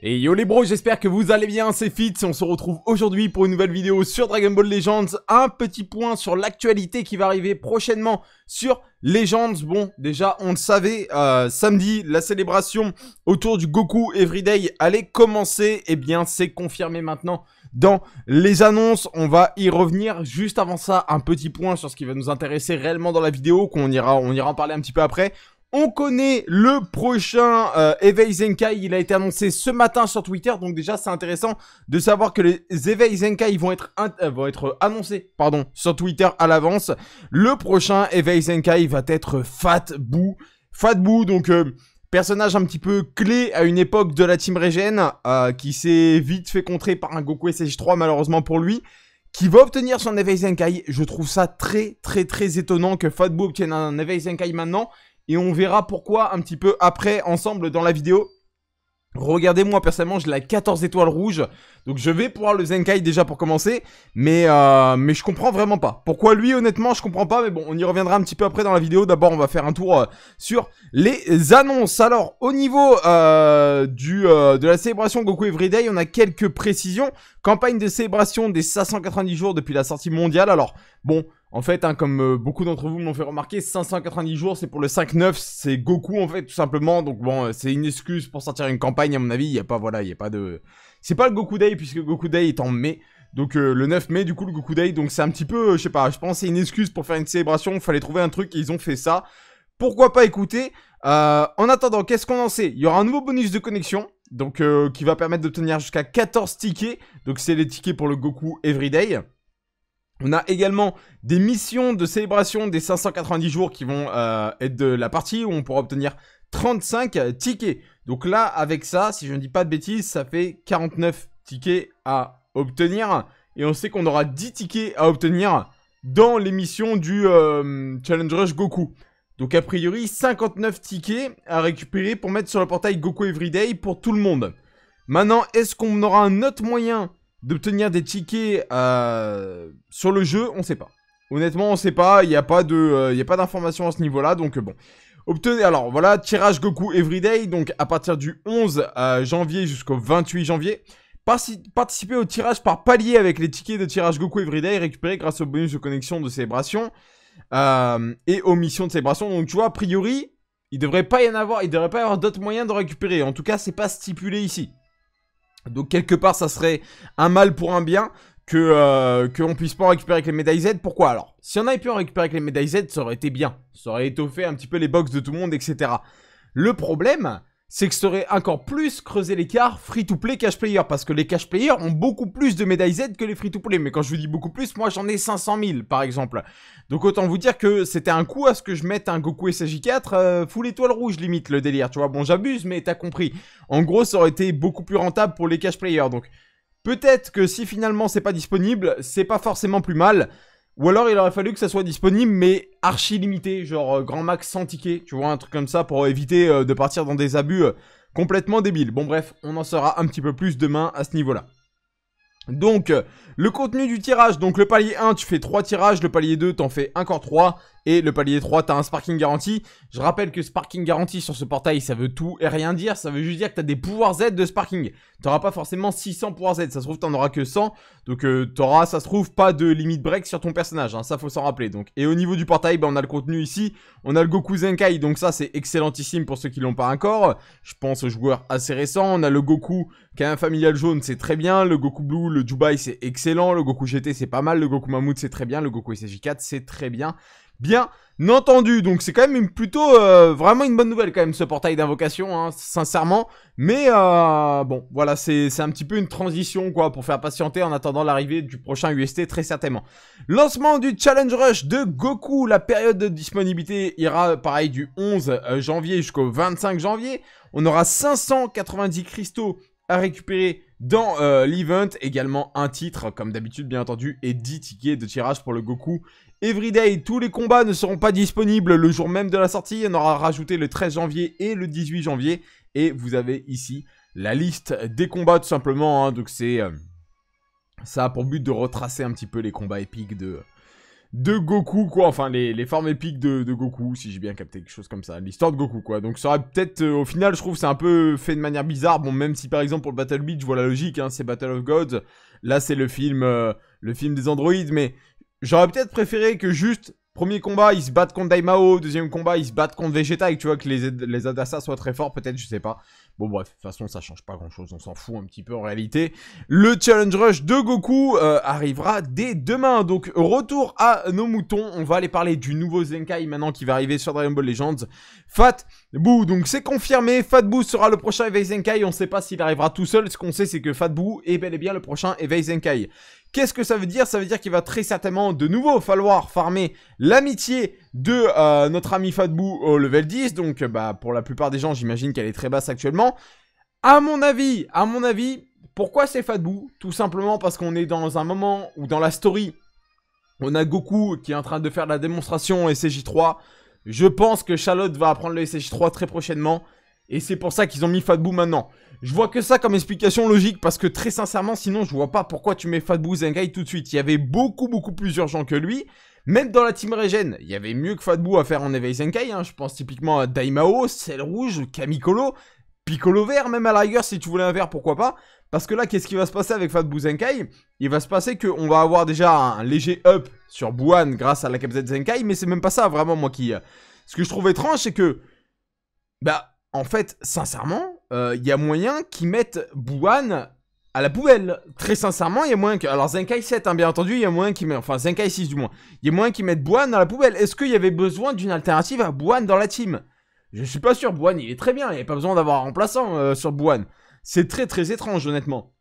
Et yo les bros, j'espère que vous allez bien, c'est Fit, on se retrouve aujourd'hui pour une nouvelle vidéo sur Dragon Ball Legends. Un petit point sur l'actualité qui va arriver prochainement sur Legends. Bon, déjà, on le savait, euh, samedi, la célébration autour du Goku Everyday allait commencer. Et eh bien, c'est confirmé maintenant dans les annonces. On va y revenir juste avant ça. Un petit point sur ce qui va nous intéresser réellement dans la vidéo, qu'on ira, on ira en parler un petit peu après. On connaît le prochain euh, Evei Zenkai, il a été annoncé ce matin sur Twitter, donc déjà c'est intéressant de savoir que les Evei Zenkai vont être, euh, vont être annoncés pardon, sur Twitter à l'avance. Le prochain Evei Zenkai va être Fat Boo. Fat donc euh, personnage un petit peu clé à une époque de la Team Regen, euh, qui s'est vite fait contrer par un Goku SH3 malheureusement pour lui qui va obtenir son Evei Zenkai. Je trouve ça très très très étonnant que Fatbo obtienne un Evei Zenkai maintenant. Et on verra pourquoi un petit peu après, ensemble, dans la vidéo. Regardez-moi, personnellement, j'ai la 14 étoiles rouges. Donc, je vais pouvoir le Zenkai déjà pour commencer. Mais, euh, mais je comprends vraiment pas. Pourquoi lui, honnêtement, je comprends pas. Mais bon, on y reviendra un petit peu après dans la vidéo. D'abord, on va faire un tour euh, sur les annonces. Alors, au niveau euh, du, euh, de la célébration Goku Everyday, on a quelques précisions. Campagne de célébration des 590 jours depuis la sortie mondiale. Alors, bon... En fait, hein, comme euh, beaucoup d'entre vous m'ont fait remarquer, 590 jours, c'est pour le 5-9, c'est Goku en fait, tout simplement. Donc bon, euh, c'est une excuse pour sortir une campagne, à mon avis. Il n'y a pas, voilà, il n'y a pas de... C'est pas le Goku Day, puisque Goku Day est en mai. Donc euh, le 9 mai, du coup, le Goku Day. Donc c'est un petit peu, je sais pas, je pense c'est une excuse pour faire une célébration. Il fallait trouver un truc et ils ont fait ça. Pourquoi pas écouter En attendant, qu'est-ce qu'on en sait Il y aura un nouveau bonus de connexion. Donc qui va permettre d'obtenir jusqu'à 14 tickets. Donc c'est les tickets pour le Goku Everyday. On a également des missions de célébration des 590 jours qui vont euh, être de la partie où on pourra obtenir 35 tickets. Donc là, avec ça, si je ne dis pas de bêtises, ça fait 49 tickets à obtenir. Et on sait qu'on aura 10 tickets à obtenir dans l'émission du Challenger euh, Challenge Rush Goku. Donc a priori, 59 tickets à récupérer pour mettre sur le portail Goku Everyday pour tout le monde. Maintenant, est-ce qu'on aura un autre moyen d'obtenir des tickets euh, sur le jeu, on sait pas. Honnêtement, on sait pas, il n'y a pas de euh, a pas d'informations à ce niveau-là donc euh, bon. Obtenez alors voilà, tirage Goku Everyday donc à partir du 11 janvier jusqu'au 28 janvier. Participer au tirage par palier avec les tickets de tirage Goku Everyday récupérés grâce au bonus de connexion de célébration et aux missions de célébration. Donc tu vois, a priori, il devrait pas y en avoir, il devrait pas y avoir d'autres moyens de récupérer. En tout cas, c'est pas stipulé ici. Donc quelque part, ça serait un mal pour un bien que euh, puisse pas en récupérer avec les médailles Z. Pourquoi alors Si on avait pu en récupérer avec les médailles Z, ça aurait été bien. Ça aurait étoffé un petit peu les box de tout le monde, etc. Le problème, c'est que ça aurait encore plus creusé l'écart free-to-play cash player parce que les cash players ont beaucoup plus de médailles Z que les free-to-play. Mais quand je vous dis beaucoup plus, moi j'en ai 500 000 par exemple. Donc autant vous dire que c'était un coup à ce que je mette un Goku SJ4 euh, full étoile rouge limite le délire. Tu vois, bon j'abuse mais t'as compris. En gros ça aurait été beaucoup plus rentable pour les cash players. Donc peut-être que si finalement c'est pas disponible, c'est pas forcément plus mal. Ou alors il aurait fallu que ça soit disponible mais archi limité, genre euh, grand max sans ticket, tu vois, un truc comme ça pour euh, éviter euh, de partir dans des abus complètement débiles. Bon bref, on en saura un petit peu plus demain à ce niveau-là. Donc, le contenu du tirage, donc le palier 1, tu fais 3 tirages, le palier 2, t'en fais encore 3, et le palier 3, t'as un sparking garanti. Je rappelle que sparking garanti sur ce portail, ça veut tout et rien dire. Ça veut juste dire que t'as des pouvoirs Z de sparking. T'auras pas forcément 600 pouvoirs Z. Ça se trouve, t'en auras que 100. Donc, euh, t'auras ça se trouve, pas de limite break sur ton personnage. Hein. Ça, faut s'en rappeler. Donc, et au niveau du portail, ben on a le contenu ici. On a le Goku Zenkai. Donc, ça, c'est excellentissime pour ceux qui l'ont pas encore. Je pense aux joueurs assez récents. On a le Goku qui a un familial jaune, c'est très bien. Le Goku Blue, le Dubai, c'est excellent. Le Goku GT, c'est pas mal. Le Goku Mammouth, c'est très bien. Le Goku SJ4, c'est très bien bien entendu. Donc c'est quand même plutôt euh, vraiment une bonne nouvelle quand même ce portail d'invocation, hein, sincèrement. Mais euh, bon, voilà, c'est un petit peu une transition quoi pour faire patienter en attendant l'arrivée du prochain UST très certainement. Lancement du Challenge Rush de Goku. La période de disponibilité ira pareil du 11 euh, janvier jusqu'au 25 janvier. On aura 590 cristaux à récupérer dans l'event également un titre, comme d'habitude bien entendu, et 10 tickets de tirage pour le Goku Everyday, tous les combats ne seront pas disponibles le jour même de la sortie. On aura rajouté le 13 janvier et le 18 janvier. Et vous avez ici la liste des combats tout simplement. Hein. Donc c'est... Euh, ça a pour but de retracer un petit peu les combats épiques de, de Goku, quoi. Enfin, les, formes épiques de, Goku, si j'ai bien capté quelque chose comme ça. L'histoire de Goku, quoi. Donc, ça aurait peut-être, euh, au final, je trouve, c'est un peu fait de manière bizarre. Bon, même si, par exemple, pour le Battle Beach, je vois la logique, hein, c'est Battle of Gods. Là, c'est le film, euh, le film des androïdes, mais J'aurais peut-être préféré que juste, premier combat, ils se battent contre Daimao, deuxième combat, ils se battent contre Vegeta et que tu vois que les, les Adassa soient très forts, peut-être, je sais pas. Bon bref, de toute façon ça change pas grand chose, on s'en fout un petit peu en réalité. Le challenge rush de Goku euh, arrivera dès demain. Donc retour à nos moutons, on va aller parler du nouveau Zenkai maintenant qui va arriver sur Dragon Ball Legends. Fat Boo, donc c'est confirmé, Fat Boo sera le prochain Evei Zenkai, on sait pas s'il arrivera tout seul, ce qu'on sait c'est que Fat Boo est bel et bien le prochain Evei Zenkai. Qu'est-ce que ça veut dire Ça veut dire qu'il va très certainement de nouveau falloir farmer l'amitié de euh, notre ami Fatbou au level 10. Donc, bah, pour la plupart des gens, j'imagine qu'elle est très basse actuellement. À mon avis, à mon avis, pourquoi c'est Fatbou Tout simplement parce qu'on est dans un moment où dans la story, on a Goku qui est en train de faire la démonstration SCJ3. Je pense que Charlotte va apprendre le SCJ3 très prochainement. Et c'est pour ça qu'ils ont mis Fatbou maintenant. Je vois que ça comme explication logique parce que très sincèrement, sinon je vois pas pourquoi tu mets Fatbou Zengai tout de suite. Il y avait beaucoup beaucoup plus urgent que lui. Même dans la team Regen, il y avait mieux que Fatbou à faire en éveil Zenkai, hein. je pense typiquement à Daimao, Sel Rouge, Kamikolo, Piccolo Vert, même à la rigueur si tu voulais un vert, pourquoi pas. Parce que là, qu'est-ce qui va se passer avec Fatbou Zenkai Il va se passer qu'on va avoir déjà un léger up sur Buan grâce à la de Zenkai, mais c'est même pas ça vraiment moi qui... Euh, ce que je trouve étrange, c'est que... Bah, en fait, sincèrement, euh, il y a moyen qu'ils mettent Buan à la poubelle. Très sincèrement, il y a moins que. Alors Zenkai 7, hein, bien entendu, il y a moins qui met. Enfin, Zenkai 6 du moins. Il y a moins qui mettent Boan dans la poubelle. Est-ce qu'il y avait besoin d'une alternative à Boan dans la team Je suis pas sûr. Boan, il est très bien. Il n'y a pas besoin d'avoir un remplaçant euh, sur Boan. C'est très très étrange, honnêtement.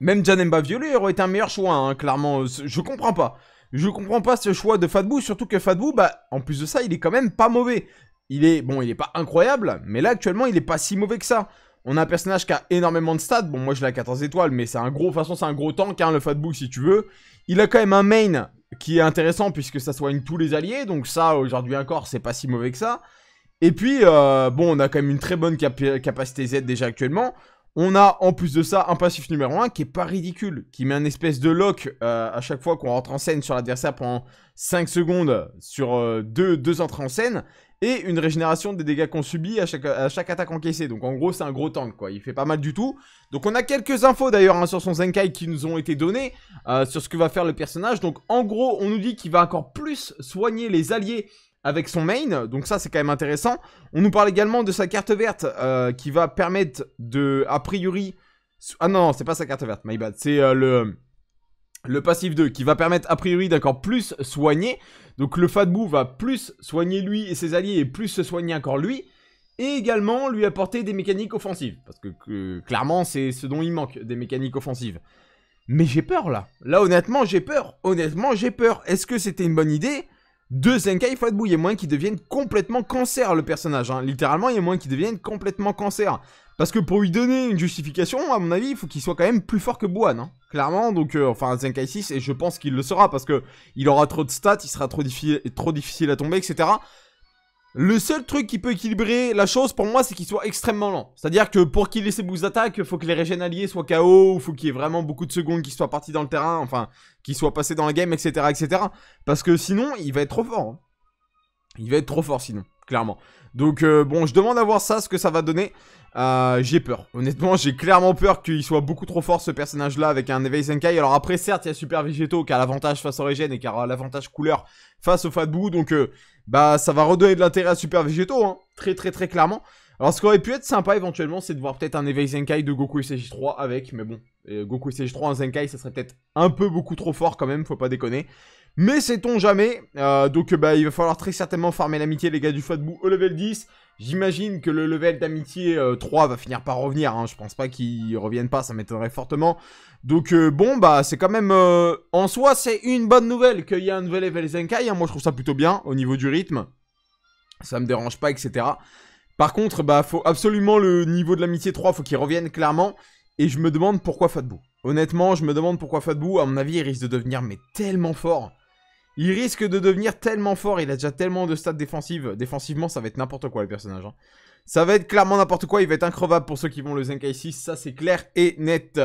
Même Janemba Violet aurait été un meilleur choix, hein, clairement. Euh, je comprends pas. Je comprends pas ce choix de Fatbou, surtout que Fatbou, bah, en plus de ça, il est quand même pas mauvais. Il est, bon, il est pas incroyable, mais là, actuellement, il est pas si mauvais que ça. On a un personnage qui a énormément de stats. Bon, moi, je l'ai à 14 étoiles, mais c'est un gros... De toute façon, c'est un gros tank, hein, le Fatbook, si tu veux. Il a quand même un main qui est intéressant, puisque ça soigne tous les alliés. Donc ça, aujourd'hui encore, c'est pas si mauvais que ça. Et puis, euh, bon, on a quand même une très bonne capacité Z déjà actuellement. On a en plus de ça un passif numéro 1 qui est pas ridicule, qui met un espèce de lock euh, à chaque fois qu'on rentre en scène sur l'adversaire pendant 5 secondes sur 2 euh, deux, deux, entrées en scène, et une régénération des dégâts qu'on subit à chaque, à chaque attaque encaissée. Donc en gros c'est un gros tank quoi, il fait pas mal du tout. Donc on a quelques infos d'ailleurs hein, sur son Zenkai qui nous ont été données, euh, sur ce que va faire le personnage. Donc en gros on nous dit qu'il va encore plus soigner les alliés avec son main, donc ça c'est quand même intéressant. On nous parle également de sa carte verte euh, qui va permettre de, a priori... Ah non, non c'est pas sa carte verte, my bad, c'est euh, le... Le passif 2 qui va permettre a priori d'encore plus soigner. Donc le Fatbou va plus soigner lui et ses alliés et plus se soigner encore lui et également lui apporter des mécaniques offensives. Parce que clairement, c'est ce dont il manque, des mécaniques offensives. Mais j'ai peur là. Là, honnêtement, j'ai peur. Honnêtement, j'ai peur. Est-ce que c'était une bonne idée deux Zenkai Bou, Il y a moins qu'il deviennent complètement cancer, le personnage. Hein. Littéralement, il y a moins qu'il deviennent complètement cancer. Parce que pour lui donner une justification, à mon avis, il faut qu'il soit quand même plus fort que Boan. Hein. Clairement, donc, euh, enfin, Zenkai 6, et je pense qu'il le sera, parce que il aura trop de stats, il sera trop, trop difficile à tomber, etc. Le seul truc qui peut équilibrer la chose pour moi, c'est qu'il soit extrêmement lent. C'est-à-dire que pour qu'il ait ses boosts d'attaque, faut que les régènes alliés soient KO, faut qu'il y ait vraiment beaucoup de secondes qui soient partis dans le terrain, enfin, qu'il soient passés dans la game, etc., etc. Parce que sinon, il va être trop fort. Hein. Il va être trop fort sinon clairement. Donc euh, bon, je demande à voir ça, ce que ça va donner. Euh, j'ai peur. Honnêtement, j'ai clairement peur qu'il soit beaucoup trop fort ce personnage-là avec un Éveil Zenkai Alors après, certes, il y a Super Vegeto qui a l'avantage face au Regen et qui a l'avantage couleur face au Fatbou. Donc euh, bah ça va redonner de l'intérêt à Super Vegeto, hein. très très très clairement. Alors ce qui aurait pu être sympa éventuellement, c'est de voir peut-être un Éveil Zenkai de Goku SJ3 avec, mais bon, Goku SJ3 en Zenkai, ça serait peut-être un peu beaucoup trop fort quand même, faut pas déconner. Mais sait-on jamais. Euh, donc euh, bah, il va falloir très certainement farmer l'amitié les gars du Fatbou au level 10. J'imagine que le level d'amitié 3 euh, va finir par revenir. Hein. Je pense pas qu'il revienne pas, ça m'étonnerait fortement. Donc bon, bah c'est quand même... en soi, c'est une bonne nouvelle qu'il y a un nouvel level Zenkai. Hein. Moi, je trouve ça plutôt bien au niveau du rythme. Ça me dérange pas, etc. Par contre, bah faut absolument le niveau de l'amitié 3, faut qu'il revienne clairement. Et je me demande pourquoi Fatbou. Honnêtement, je me demande pourquoi Fatbou, à mon avis, il risque de devenir mais tellement fort. Il risque de devenir tellement fort. Il a déjà tellement de stats défensives. Défensivement, ça va être n'importe quoi, le personnage. Hein. Ça va être clairement n'importe quoi. Il va être increvable pour ceux qui vont le Zenkai 6. Ça, c'est clair et net.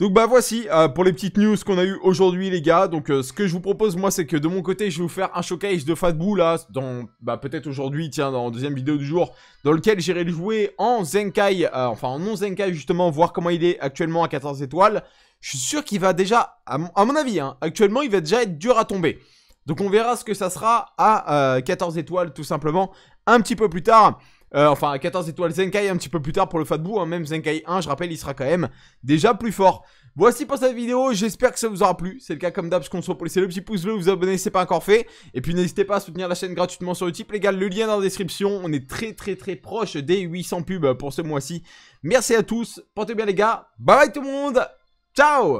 Donc bah voici euh, pour les petites news qu'on a eu aujourd'hui les gars. Donc euh, ce que je vous propose moi c'est que de mon côté je vais vous faire un showcase de Fatbou là dans bah peut-être aujourd'hui tiens dans la deuxième vidéo du jour dans lequel j'irai le jouer en Zenkai euh, enfin en non Zenkai justement voir comment il est actuellement à 14 étoiles. Je suis sûr qu'il va déjà à, mon avis hein, actuellement il va déjà être dur à tomber. Donc on verra ce que ça sera à 14 étoiles tout simplement un petit peu plus tard. Euh, enfin enfin, 14 étoiles Zenkai un petit peu plus tard pour le Fatbou. Hein, même Zenkai 1, je rappelle, il sera quand même déjà plus fort. Voici pour cette vidéo, j'espère que ça vous aura plu. C'est le cas comme d'hab, je compte sur laisser le petit pouce bleu, vous abonner si c'est pas encore fait. Et puis n'hésitez pas à soutenir la chaîne gratuitement sur Utip Les gars, le lien dans la description. On est très très très proche des 800 pubs pour ce mois-ci. Merci à tous, portez bien les gars. Bye bye tout le monde. Ciao